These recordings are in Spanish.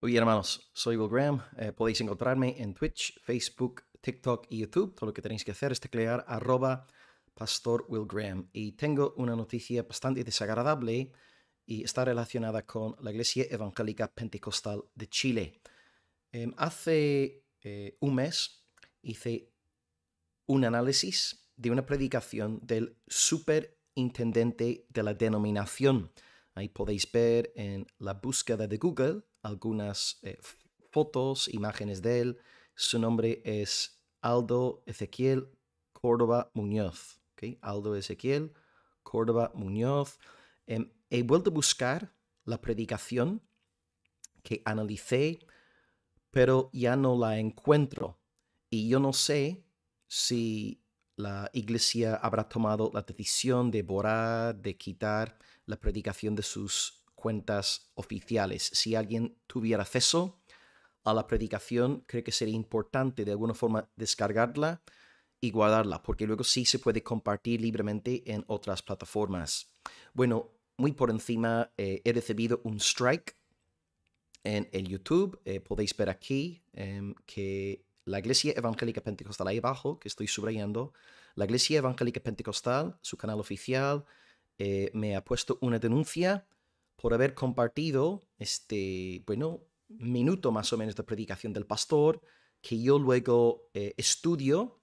Oye hermanos, soy Will Graham. Eh, podéis encontrarme en Twitch, Facebook, TikTok y YouTube. Todo lo que tenéis que hacer es teclear arroba Pastor Will Graham. Y tengo una noticia bastante desagradable y está relacionada con la Iglesia Evangélica Pentecostal de Chile. Em, hace eh, un mes hice un análisis de una predicación del superintendente de la denominación. Ahí podéis ver en la búsqueda de Google algunas eh, fotos, imágenes de él. Su nombre es Aldo Ezequiel Córdoba Muñoz. Aldo Ezequiel Córdoba Muñoz. Em, he vuelto a buscar la predicación que analicé, pero ya no la encuentro. Y yo no sé si la iglesia habrá tomado la decisión de borrar, de quitar la predicación de sus cuentas oficiales. Si alguien tuviera acceso a la predicación, creo que sería importante de alguna forma descargarla y guardarla, porque luego sí se puede compartir libremente en otras plataformas. Bueno, muy por encima, eh, he recibido un strike en el YouTube. Eh, podéis ver aquí em, que la Iglesia Evangélica Pentecostal, ahí abajo, que estoy subrayando, la Iglesia Evangélica Pentecostal, su canal oficial, eh, me ha puesto una denuncia por haber compartido este, bueno, minuto más o menos de predicación del pastor, que yo luego eh, estudio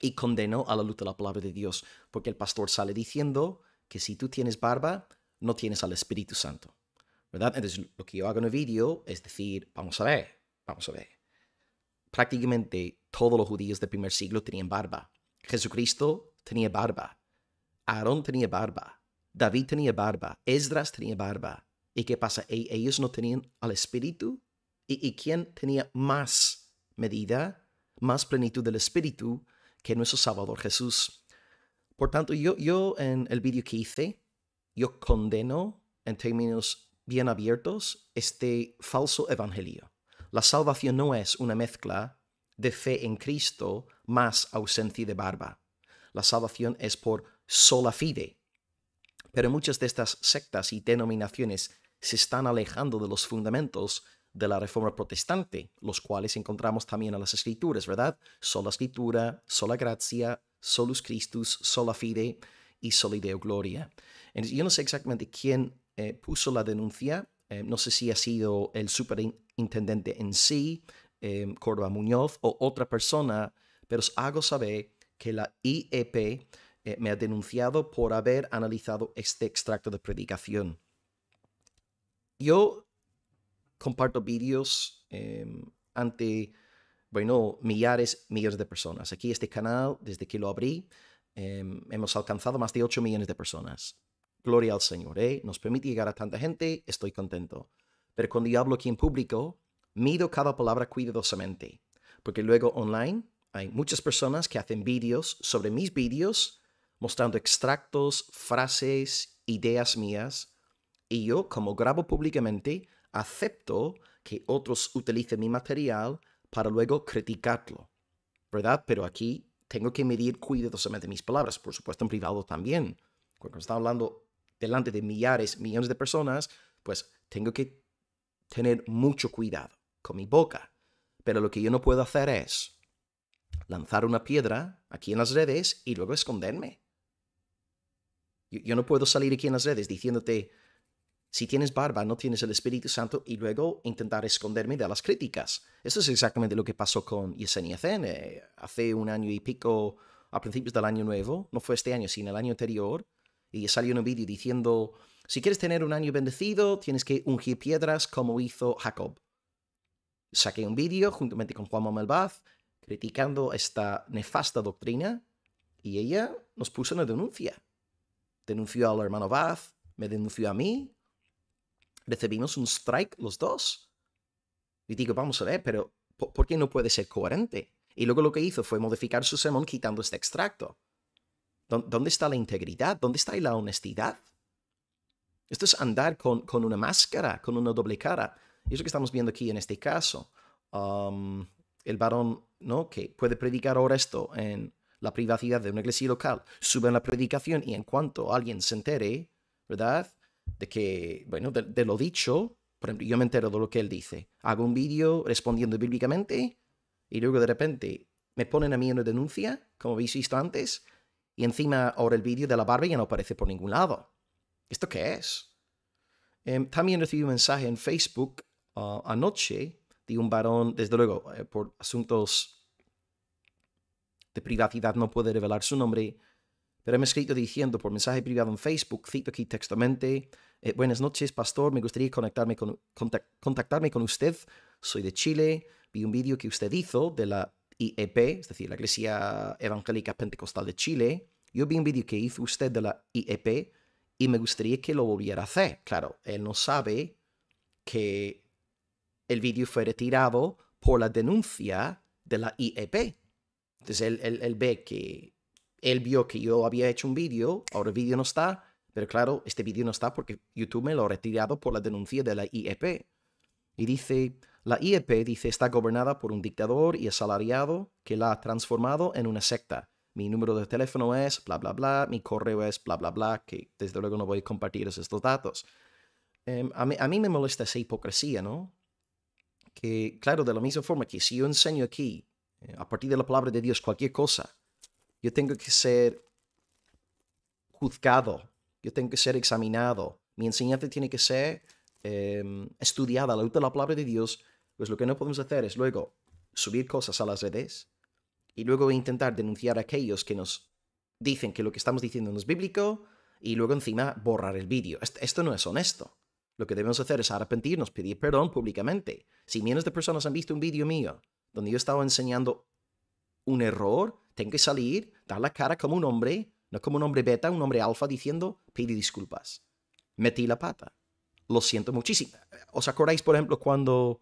y condeno a la luz de la palabra de Dios, porque el pastor sale diciendo que si tú tienes barba, no tienes al Espíritu Santo, ¿verdad? Entonces, lo que yo hago en el vídeo es decir, vamos a ver, vamos a ver. Prácticamente todos los judíos del primer siglo tenían barba. Jesucristo tenía barba. Aarón tenía barba. David tenía barba, Esdras tenía barba. ¿Y qué pasa? E-, ellos no tenían al Espíritu. ¿Y, quién tenía más medida, más plenitud del Espíritu que nuestro Salvador Jesús? Por tanto, yo, yo en el vídeo que hice, yo condeno en términos bien abiertos este falso evangelio. La salvación no es una mezcla de fe en Cristo más ausencia de barba. La salvación es por sola fide, pero muchas de estas sectas y denominaciones se están alejando de los fundamentos de la reforma protestante, los cuales encontramos también en las escrituras, ¿verdad? Sola escritura, sola gracia, solus Christus, sola fide y sola deo gloria. yo no sé exactamente quién eh, puso la denuncia, eh, no sé si ha sido el superintendente en sí, eh, Córdoba Muñoz o otra persona, pero os hago saber que la IEP eh, me ha denunciado por haber analizado este extracto de predicación. Yo comparto vídeos em, ante, bueno, millares, millones de personas. Aquí este canal, desde que lo abrí, em, hemos alcanzado más de 8 millones de personas. Gloria al Señor, ¿eh? Nos permite llegar a tanta gente, estoy contento. Pero cuando yo hablo aquí en público, mido cada palabra cuidadosamente, porque luego online hay muchas personas que hacen vídeos sobre mis vídeos mostrando extractos, frases, ideas mías, y yo, como grabo públicamente, acepto que otros utilicen mi material para luego criticarlo, ¿verdad? Pero aquí tengo que medir cuidadosamente mis palabras, por supuesto en privado también. Cuando está hablando delante de millares, millones de personas, pues tengo que tener mucho cuidado con mi boca. Pero lo que yo no puedo hacer es lanzar una piedra aquí en las redes y luego esconderme. Yo, no puedo salir aquí en las redes diciéndote, si tienes barba, no tienes el Espíritu Santo y luego intentar esconderme de las críticas. Eso es exactamente lo que pasó con Yesenia Zen. Eh, hace un año y pico, a principios del año nuevo, no fue este año, sino el año anterior, y salió un vídeo diciendo, si quieres tener un año bendecido, tienes que ungir piedras como hizo Jacob. Saqué un vídeo juntamente con Juan Vaz criticando esta nefasta doctrina y ella nos puso una denuncia denunció al hermano Bath, me denunció a mí. Recibimos un strike los dos. Y digo, vamos a ver, pero ¿por qué no puede ser coherente? Y luego lo que hizo fue modificar su sermón quitando este extracto. ¿Dónde está la integridad? ¿Dónde está la honestidad? Esto es andar con, con una máscara, con una doble cara. Y eso que estamos viendo aquí en este caso. Um, el varón, ¿no? Que puede predicar ahora esto en, la privacidad de una iglesia local, suben la predicación y en cuanto alguien se entere, ¿verdad? De que, bueno, de, lo dicho, por ejemplo, yo me entero de lo que él dice, hago un vídeo respondiendo bíblicamente y luego de repente me ponen a mí una denuncia, como habéis visto antes, y encima ahora el vídeo de la barba ya no aparece por ningún lado. ¿Esto qué es? Em, también recibí un mensaje en Facebook ah, anoche de un varón, desde luego, eh, por asuntos de privacidad no puede revelar su nombre, pero me ha escrito diciendo por mensaje privado en Facebook, cito aquí textualmente, eh, buenas noches, pastor, me gustaría conectarme con, contactarme con usted, soy de Chile, vi un vídeo que usted hizo de la IEP, es decir, la Iglesia Evangélica Pentecostal de Chile, yo vi un vídeo que hizo usted de la IEP y me gustaría que lo volviera a hacer. Claro, él no sabe que el vídeo fue retirado por la denuncia de la IEP. Entonces él, ve que él vio que yo había hecho un vídeo, ahora el vídeo no está, pero claro, este vídeo no está porque YouTube me lo ha retirado por la denuncia de la IEP. Y dice, la IEP dice está gobernada por un dictador y asalariado que la ha transformado en una secta. Mi número de teléfono es bla bla bla, mi correo es bla bla bla, que desde luego no voy a compartir estos datos. Em, a, mí, a mí me molesta esa hipocresía, ¿no? Que claro, de la misma forma que si yo enseño aquí eh, a partir de la palabra de Dios, cualquier cosa, yo tengo que ser juzgado, yo tengo que ser examinado, mi enseñanza tiene que ser em, estudiada la luz de la palabra de Dios, pues lo que no podemos hacer es luego subir cosas a las redes y luego intentar denunciar a aquellos que nos dicen que lo que estamos diciendo no es bíblico y luego encima borrar el vídeo. Esto no es honesto. Lo que debemos hacer es arrepentirnos, pedir perdón públicamente. Si millones de personas han visto un vídeo mío donde yo estaba enseñando un error, tengo que salir, dar la cara como un hombre, no como un hombre beta, un hombre alfa, diciendo, pide disculpas, metí la pata, lo siento muchísimo. ¿Os acordáis, por ejemplo, cuando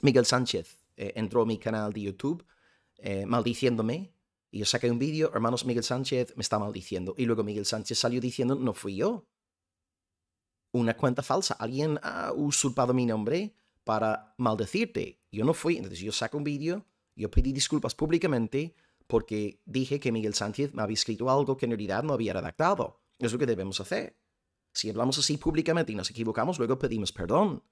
Miguel Sánchez eh, entró a mi canal de YouTube eh, maldiciéndome? Y yo saqué un vídeo, hermanos, Miguel Sánchez me está maldiciendo. Y luego Miguel Sánchez salió diciendo, no fui yo. Una cuenta falsa, alguien ha usurpado mi nombre, para maldecirte. Yo no fui, entonces yo saco un vídeo, yo pedí disculpas públicamente porque dije que Miguel Sánchez me había escrito algo que en realidad no había redactado. Es lo que debemos hacer. Si hablamos así públicamente y nos equivocamos, luego pedimos perdón.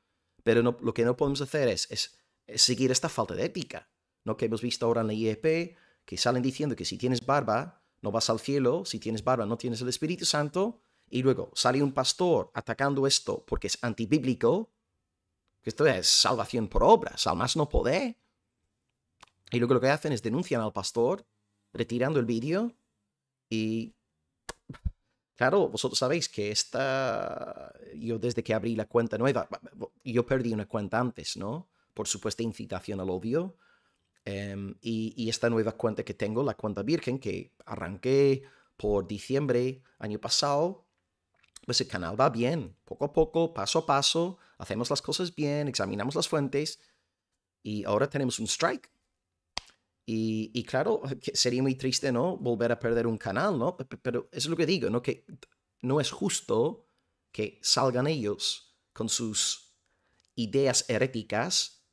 Pero lo que no podemos hacer es, seguir esta falta de ética. ¿no? Que hemos visto ahora en la IEP, que salen diciendo que si tienes barba, no vas al cielo, si tienes barba, no tienes el Espíritu Santo, y luego sale un pastor atacando esto porque es antibíblico, esto es salvación por obras, al más no poder. Y luego lo que hacen es denuncian al pastor, retirando el vídeo y... Claro, vosotros sabéis que esta... Yo desde que abrí la cuenta nueva, yo perdí una cuenta antes, ¿no? Por supuesta incitación al odio. Em, y, y esta nueva cuenta que tengo, la cuenta virgen, que arranqué por diciembre año pasado, pues el canal va bien, poco a poco, paso a paso, hacemos las cosas bien, examinamos las fuentes y ahora tenemos un strike. Y, claro, sería muy triste, ¿no? Volver a perder un canal, ¿no? Pero es lo que digo, ¿no? Que no es justo que salgan ellos con sus ideas heréticas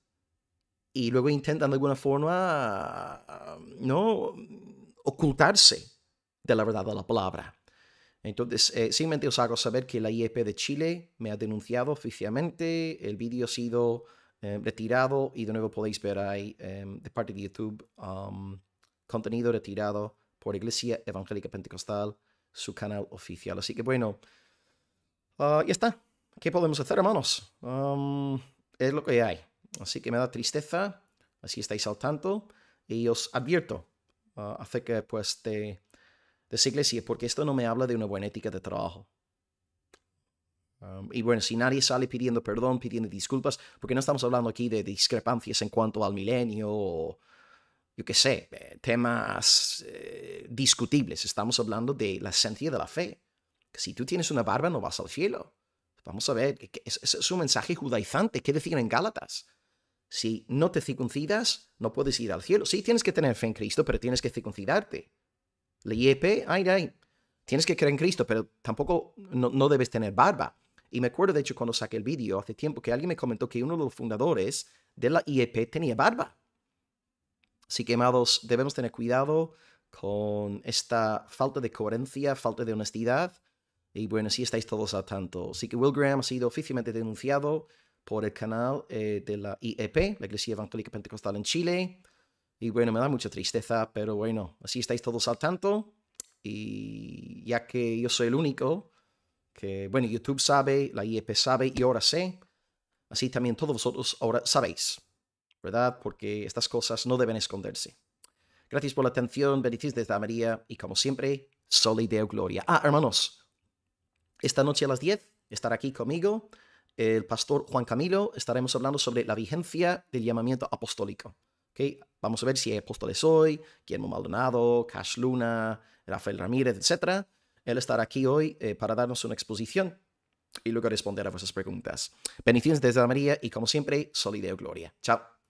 y luego intentan de alguna forma, ¿no? Ocultarse de la verdad de la palabra. Entonces, eh, simplemente os hago saber que la IEP de Chile me ha denunciado oficialmente, el vídeo ha sido eh, retirado y de nuevo podéis ver ahí em, de parte de YouTube um, contenido retirado por Iglesia Evangélica Pentecostal, su canal oficial. Así que bueno, ah, ya está. ¿Qué podemos hacer, hermanos? Um, es lo que hay. Así que me da tristeza, así estáis al tanto y os advierto hace ah, acerca pues de de esa es porque esto no me habla de una buena ética de trabajo. Um, y bueno, si nadie sale pidiendo perdón, pidiendo disculpas, porque no estamos hablando aquí de discrepancias en cuanto al milenio o, yo qué sé, eh, temas eh, discutibles. Estamos hablando de la esencia de la fe. si tú tienes una barba no vas al cielo. Vamos a ver, es, es un mensaje judaizante. ¿Qué decían en Gálatas? Si no te circuncidas, no puedes ir al cielo. Sí, tienes que tener fe en Cristo, pero tienes que circuncidarte. IEP ay, ay. Tienes que creer en Cristo, pero tampoco no, debes tener barba. Y me acuerdo, de hecho, cuando saqué el vídeo hace tiempo que alguien me comentó que uno de los fundadores de la IEP tenía barba. Así que, amados, debemos tener cuidado con esta falta de coherencia, falta de honestidad. Y bueno, si estáis todos al tanto. Así que Will Graham ha sido oficialmente denunciado por el canal eh, de la IEP, la Iglesia Evangélica Pentecostal en Chile. Y bueno, me da mucha tristeza, pero bueno, así estáis todos al tanto. Y ya que yo soy el único, que bueno, YouTube sabe, la IEP sabe y ahora sé, así también todos vosotros ahora sabéis, ¿verdad? Porque estas cosas no deben esconderse. Gracias por la atención, bendiciones desde María y como siempre, Soli de Gloria. Ah, hermanos, esta noche a las 10 estará aquí conmigo el pastor Juan Camilo, estaremos hablando sobre la vigencia del llamamiento apostólico. Vamos a ver si hay apóstoles hoy, Guillermo Maldonado, Cash Luna, Rafael Ramírez, etc. Él estará aquí hoy eh, para darnos una exposición y luego responder a vuestras preguntas. Bendiciones desde la María y como siempre, solideo gloria. Chao.